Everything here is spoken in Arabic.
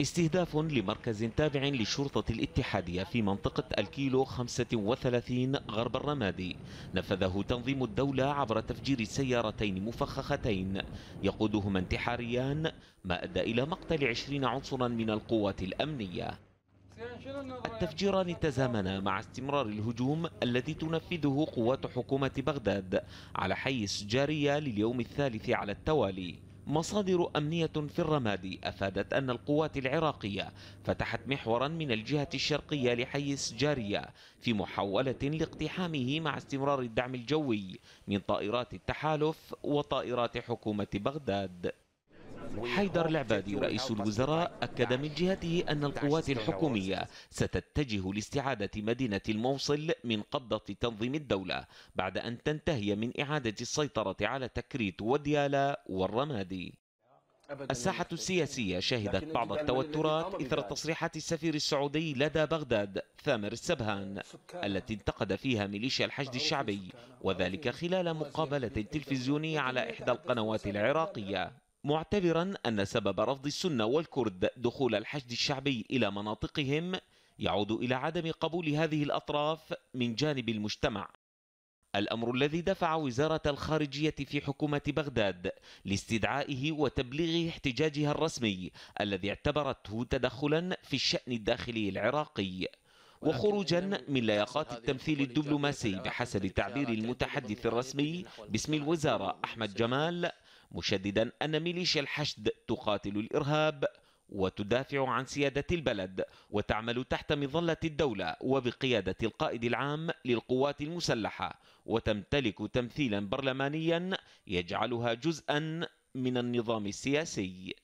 استهداف لمركز تابع للشرطة الاتحادية في منطقة الكيلو 35 غرب الرمادي نفذه تنظيم الدولة عبر تفجير سيارتين مفخختين يقودهما انتحاريان ما أدى إلى مقتل 20 عنصرا من القوات الأمنية التفجيران تزامنا مع استمرار الهجوم الذي تنفذه قوات حكومة بغداد على حي السجارية لليوم الثالث على التوالي مصادر أمنية في الرمادي أفادت أن القوات العراقية فتحت محورا من الجهة الشرقية لحي سجارية في محاولة لاقتحامه مع استمرار الدعم الجوي من طائرات التحالف وطائرات حكومة بغداد حيدر العبادي رئيس الوزراء أكد من جهته أن القوات الحكومية ستتجه لاستعادة مدينة الموصل من قبضة تنظيم الدولة بعد أن تنتهي من إعادة السيطرة على تكريت وديالا والرمادي الساحة السياسية شهدت بعض التوترات إثر تصريحات السفير السعودي لدى بغداد ثامر السبهان التي انتقد فيها ميليشيا الحشد الشعبي وذلك خلال مقابلة تلفزيونية على إحدى القنوات العراقية معتبرا أن سبب رفض السنة والكرد دخول الحشد الشعبي إلى مناطقهم يعود إلى عدم قبول هذه الأطراف من جانب المجتمع الأمر الذي دفع وزارة الخارجية في حكومة بغداد لاستدعائه وتبليغه احتجاجها الرسمي الذي اعتبرته تدخلا في الشأن الداخلي العراقي وخروجا من لياقات التمثيل الدبلوماسي بحسب تعبير المتحدث الرسمي باسم الوزارة أحمد جمال مشددا أن ميليشيا الحشد تقاتل الإرهاب وتدافع عن سيادة البلد وتعمل تحت مظلة الدولة وبقيادة القائد العام للقوات المسلحة وتمتلك تمثيلا برلمانيا يجعلها جزءا من النظام السياسي